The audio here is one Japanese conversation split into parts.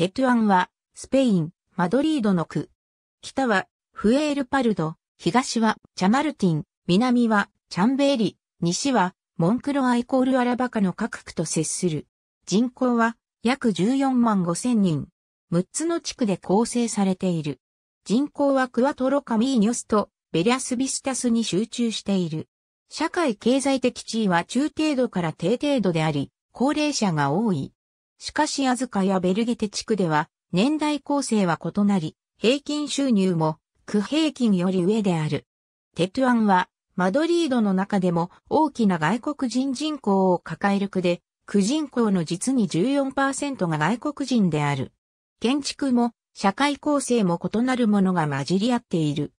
テトゥアンは、スペイン、マドリードの区。北は、フエールパルド、東は、チャマルティン、南は、チャンベーリ、西は、モンクロアイコールアラバカの各区と接する。人口は、約14万5千人。6つの地区で構成されている。人口はクワトロカミーニョスとベリアスビスタスに集中している。社会経済的地位は中程度から低程度であり、高齢者が多い。しかしアズカやベルゲテ地区では年代構成は異なり、平均収入も区平均より上である。テトゥアンはマドリードの中でも大きな外国人人口を抱える区で、区人口の実に14%が外国人である。建築も社会構成も異なるものが混じり合っている。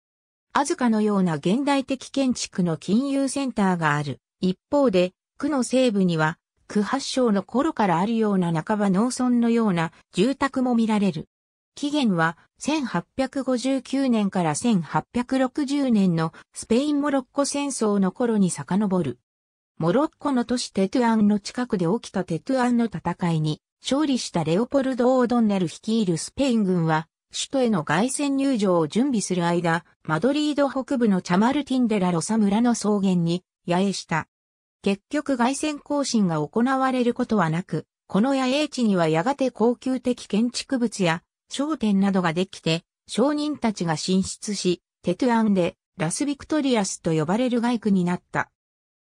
アズカのような現代的建築の金融センターがある。一方で、区の西部には区発祥の頃からあるような半ば農村のような住宅も見られる。起源は1859年から1860年のスペイン・モロッコ戦争の頃に遡る。モロッコの都市テトゥアンの近くで起きたテトゥアンの戦いに勝利したレオポルド・オードンネル率いるスペイン軍は首都への外戦入場を準備する間、マドリード北部のチャマルティンデラロサ村の草原に野営した。結局外線更新が行われることはなく、この野営地にはやがて高級的建築物や商店などができて、商人たちが進出し、テトゥアンでラスビクトリアスと呼ばれる街区になった。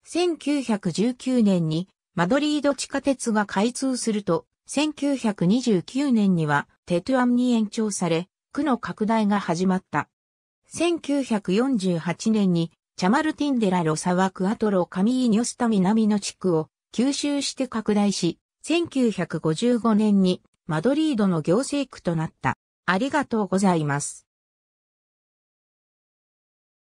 1919年にマドリード地下鉄が開通すると、1929年にはテトゥアンに延長され、区の拡大が始まった。1948年にチャマルティンデラロサワクアトロカミーニョスタ南の地区を吸収して拡大し、1955年にマドリードの行政区となった。ありがとうございます。